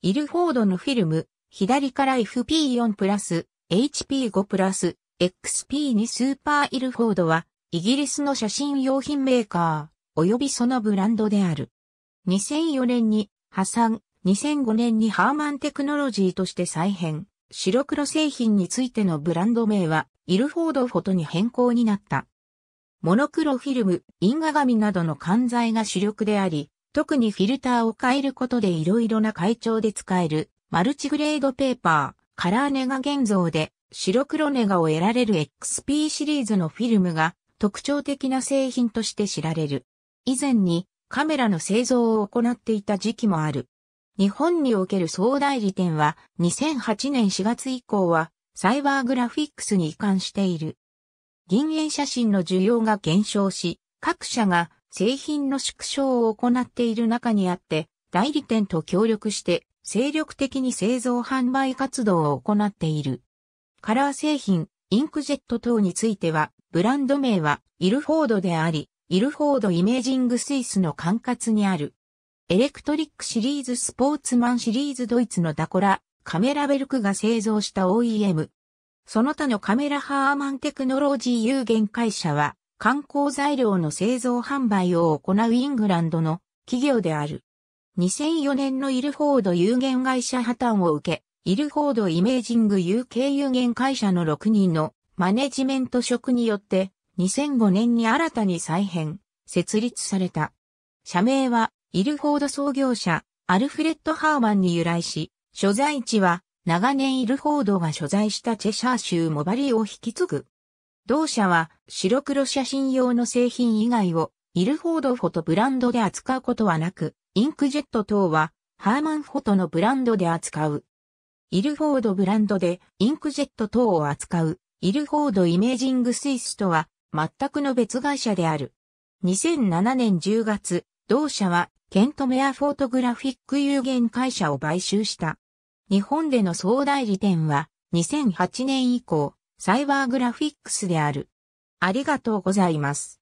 イルフォードのフィルム、左から FP4 プラス、HP5 プラス、XP2 スーパーイルフォードは、イギリスの写真用品メーカー、及びそのブランドである。2004年に破産、2005年にハーマンテクノロジーとして再編。白黒製品についてのブランド名は、イルフォードフォトに変更になった。モノクロフィルム、因果紙などの管材が主力であり、特にフィルターを変えることで色々な階調で使えるマルチグレードペーパー、カラーネガ現像で白黒ネガを得られる XP シリーズのフィルムが特徴的な製品として知られる。以前にカメラの製造を行っていた時期もある。日本における総代理店は2008年4月以降はサイバーグラフィックスに移管している。銀塩写真の需要が減少し、各社が製品の縮小を行っている中にあって、代理店と協力して精力的に製造販売活動を行っている。カラー製品、インクジェット等については、ブランド名はイルフォードであり、イルフォードイメージングスイスの管轄にある。エレクトリックシリーズスポーツマンシリーズドイツのダコラ、カメラベルクが製造した OEM。その他のカメラハーマンテクノロジー有限会社は、観光材料の製造販売を行うイングランドの企業である。2004年のイルフォード有限会社破綻を受け、イルフォードイメージング UK 有限会社の6人のマネジメント職によって2005年に新たに再編、設立された。社名はイルフォード創業者アルフレッド・ハーマンに由来し、所在地は長年イルフォードが所在したチェシャー州モバリを引き継ぐ同社は白黒写真用の製品以外をイルフォードフォトブランドで扱うことはなく、インクジェット等はハーマンフォトのブランドで扱う。イルフォードブランドでインクジェット等を扱うイルフォードイメージングスイスとは全くの別会社である。2007年10月、同社はケントメアフォトグラフィック有限会社を買収した。日本での総代理店は2008年以降、サイバーグラフィックスである。ありがとうございます。